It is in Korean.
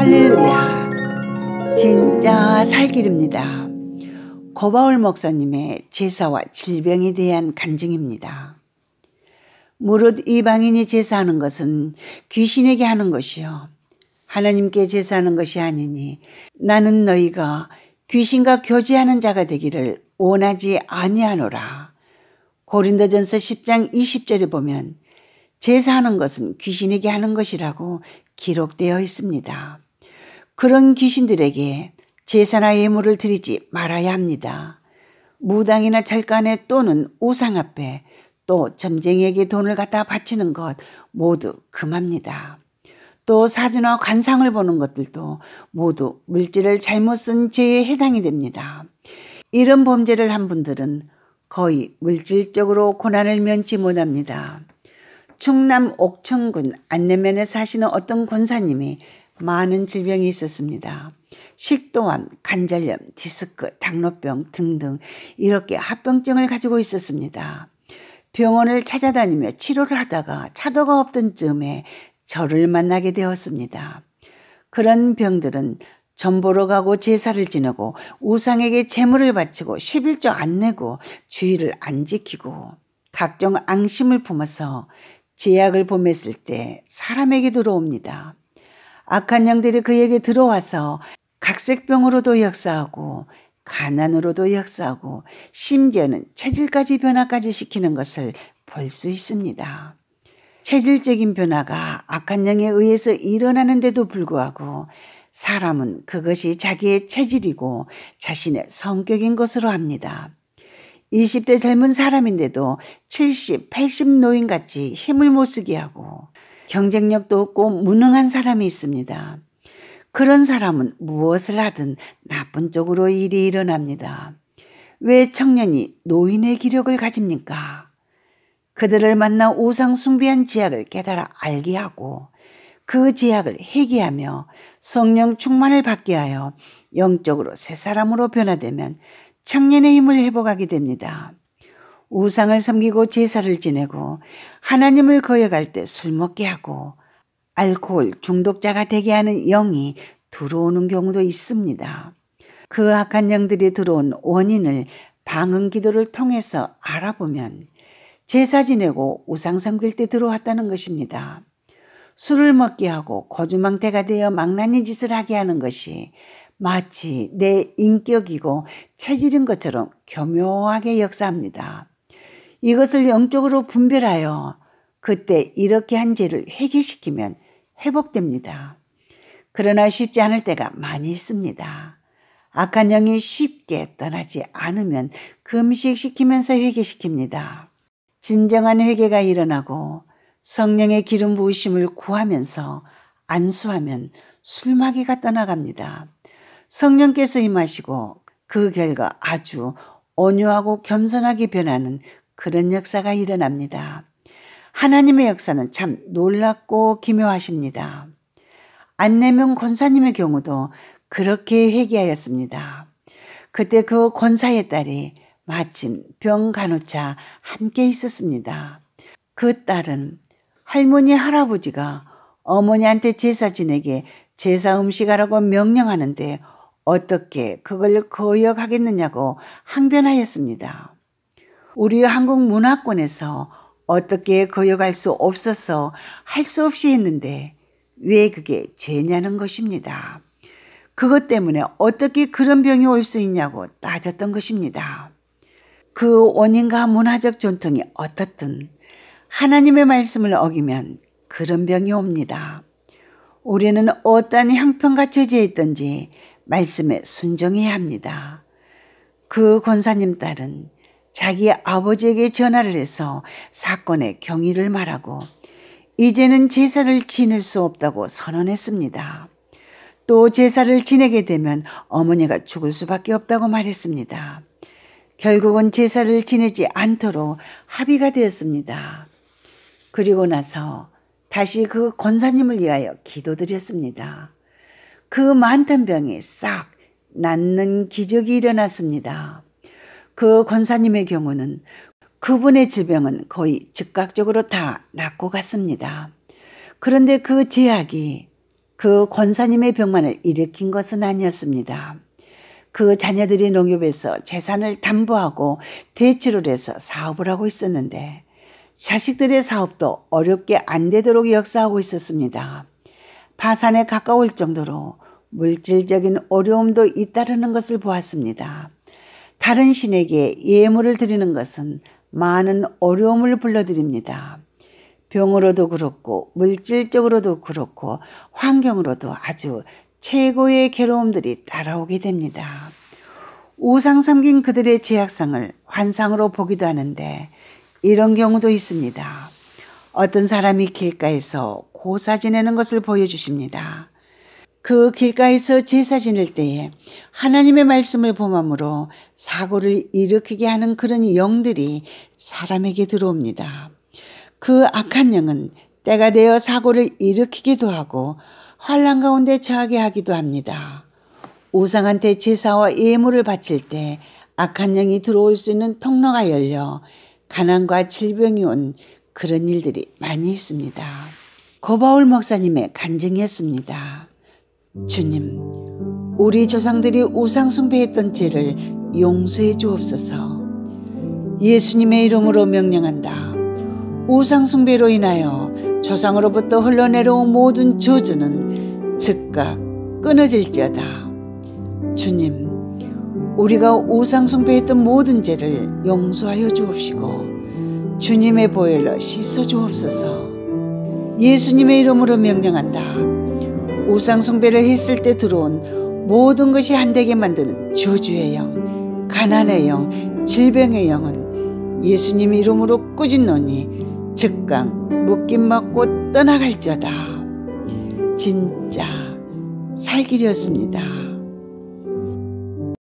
할렐루야. 진짜 살길입니다. 고바울 목사님의 제사와 질병에 대한 간증입니다. 무릇 이방인이 제사하는 것은 귀신에게 하는 것이요. 하나님께 제사하는 것이 아니니 나는 너희가 귀신과 교제하는 자가 되기를 원하지 아니하노라. 고린도전서 10장 20절에 보면 제사하는 것은 귀신에게 하는 것이라고 기록되어 있습니다. 그런 귀신들에게 제사나 예물을 드리지 말아야 합니다. 무당이나 절간에 또는 우상 앞에 또 점쟁이에게 돈을 갖다 바치는 것 모두 금합니다. 또 사주나 관상을 보는 것들도 모두 물질을 잘못 쓴 죄에 해당이 됩니다. 이런 범죄를 한 분들은 거의 물질적으로 고난을 면치 못합니다. 충남 옥천군 안내면에 사시는 어떤 권사님이 많은 질병이 있었습니다. 식도암, 관절염, 디스크, 당뇨병 등등 이렇게 합병증을 가지고 있었습니다. 병원을 찾아다니며 치료를 하다가 차도가 없던 쯤에 저를 만나게 되었습니다. 그런 병들은 전보러 가고 제사를 지내고 우상에게 제물을 바치고 11조 안 내고 주의를 안 지키고 각종 앙심을 품어서 제약을 범했을 때 사람에게 들어옵니다. 악한 양들이 그에게 들어와서 각색병으로도 역사하고 가난으로도 역사하고 심지어는 체질까지 변화까지 시키는 것을 볼 수 있습니다. 체질적인 변화가 악한 영에 의해서 일어나는데도 불구하고 사람은 그것이 자기의 체질이고 자신의 성격인 것으로 합니다. 20대 젊은 사람인데도 70, 80 노인같이 힘을 못 쓰게 하고 경쟁력도 없고 무능한 사람이 있습니다. 그런 사람은 무엇을 하든 나쁜 쪽으로 일이 일어납니다. 왜 청년이 노인의 기력을 가집니까? 그들을 만나 우상숭배한 제약을 깨달아 알게 하고 그 제약을 해기하며 성령 충만을 받게 하여 영적으로 새 사람으로 변화되면 청년의 힘을 회복하게 됩니다. 우상을 섬기고 제사를 지내고 하나님을 거역할 때 술 먹게 하고 알코올 중독자가 되게 하는 영이 들어오는 경우도 있습니다. 그 악한 영들이 들어온 원인을 방언 기도를 통해서 알아보면 제사 지내고 우상 섬길 때 들어왔다는 것입니다. 술을 먹게 하고 거주망태가 되어 망나니 짓을 하게 하는 것이 마치 내 인격이고 체질인 것처럼 교묘하게 역사합니다. 이것을 영적으로 분별하여 그때 이렇게 한 죄를 회개시키면 회복됩니다. 그러나 쉽지 않을 때가 많이 있습니다. 악한 영이 쉽게 떠나지 않으면 금식시키면서 회개시킵니다. 진정한 회개가 일어나고 성령의 기름 부으심을 구하면서 안수하면 술마귀가 떠나갑니다. 성령께서 임하시고 그 결과 아주 온유하고 겸손하게 변하는 그런 역사가 일어납니다. 하나님의 역사는 참 놀랍고 기묘하십니다. 안내명 권사님의 경우도 그렇게 회개하였습니다. 그때 그 권사의 딸이 마침 병 간호차 함께 있었습니다. 그 딸은 할머니 할아버지가 어머니한테 제사 지내게 제사 음식하라고 명령하는데 어떻게 그걸 거역하겠느냐고 항변하였습니다. 우리 한국 문화권에서 어떻게 거여갈 수 없어서 할 수 없이 했는데 왜 그게 죄냐는 것입니다. 그것 때문에 어떻게 그런 병이 올 수 있냐고 따졌던 것입니다. 그 원인과 문화적 전통이 어떻든 하나님의 말씀을 어기면 그런 병이 옵니다. 우리는 어떠한 형편과 처지에 있든지 말씀에 순종해야 합니다. 그 권사님 딸은 자기 아버지에게 전화를 해서 사건의 경위를 말하고 이제는 제사를 지낼 수 없다고 선언했습니다. 또 제사를 지내게 되면 어머니가 죽을 수밖에 없다고 말했습니다. 결국은 제사를 지내지 않도록 합의가 되었습니다. 그리고 나서 다시 그 권사님을 위하여 기도드렸습니다. 그 많던 병이싹 낫는 기적이 일어났습니다. 그 권사님의 경우는 그분의 질병은 거의 즉각적으로 다 낫고 갔습니다. 그런데 그 죄악이 그 권사님의 병만을 일으킨 것은 아니었습니다. 그 자녀들이 농협에서 재산을 담보하고 대출을 해서 사업을 하고 있었는데 자식들의 사업도 어렵게 안 되도록 역사하고 있었습니다. 파산에 가까울 정도로 물질적인 어려움도 잇따르는 것을 보았습니다. 다른 신에게 예물을 드리는 것은 많은 어려움을 불러드립니다. 병으로도 그렇고 물질적으로도 그렇고 환경으로도 아주 최고의 괴로움들이 따라오게 됩니다. 우상 섬긴 그들의 죄악상을 환상으로 보기도 하는데 이런 경우도 있습니다. 어떤 사람이 길가에서 고사 지내는 것을 보여주십니다. 그 길가에서 제사 지낼 때에 하나님의 말씀을 범함으로 사고를 일으키게 하는 그런 영들이 사람에게 들어옵니다. 그 악한 영은 때가 되어 사고를 일으키기도 하고 환란 가운데 처하게 하기도 합니다. 우상한테 제사와 예물을 바칠 때 악한 영이 들어올 수 있는 통로가 열려 가난과 질병이 온 그런 일들이 많이 있습니다. 고바울 목사님의 간증이었습니다. 주님, 우리 조상들이 우상숭배했던 죄를 용서해 주옵소서. 예수님의 이름으로 명령한다. 우상숭배로 인하여 조상으로부터 흘러내려온 모든 저주는 즉각 끊어질지어다. 주님, 우리가 우상숭배했던 모든 죄를 용서하여 주옵시고 주님의 보혈로 씻어 주옵소서. 예수님의 이름으로 명령한다. 우상 숭배를 했을 때 들어온 모든 것이 한되게 만드는 저주의 영, 가난의 영, 질병의 영은 예수님 이름으로 꾸짖노니 즉강 묶임 맞고 떠나갈자다 진짜 살길이었습니다.